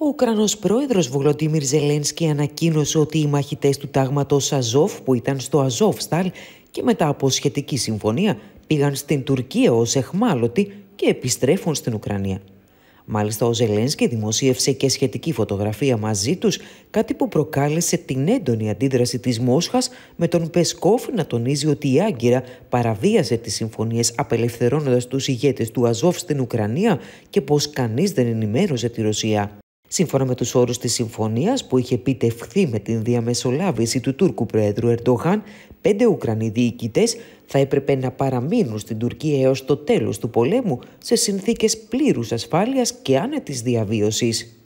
Ο Ουκρανός πρόεδρος Βολοντίμιρ Ζελένσκι ανακοίνωσε ότι οι μαχητές του τάγματος Αζόφ που ήταν στο Αζόφσταλ και μετά από σχετική συμφωνία πήγαν στην Τουρκία ως εχμάλωτοι και επιστρέφουν στην Ουκρανία. Μάλιστα ο Ζελένσκι δημοσίευσε και σχετική φωτογραφία μαζί τους, κάτι που προκάλεσε την έντονη αντίδραση της Μόσχας με τον Πεσκόφ να τονίζει ότι η Άγκυρα παραβίασε τις συμφωνίες απελευθερώνοντας τους ηγέτες του Αζόφ στην Ουκρανία και πως κανείς δεν ενημέρωσε τη Ρωσία. Σύμφωνα με τους όρους της συμφωνίας που είχε επιτευχθεί με την διαμεσολάβηση του Τούρκου Προέδρου Ερντογάν, πέντε Ουκρανοί διοικητές θα έπρεπε να παραμείνουν στην Τουρκία έως το τέλος του πολέμου σε συνθήκες πλήρους ασφάλειας και άνετης διαβίωσης.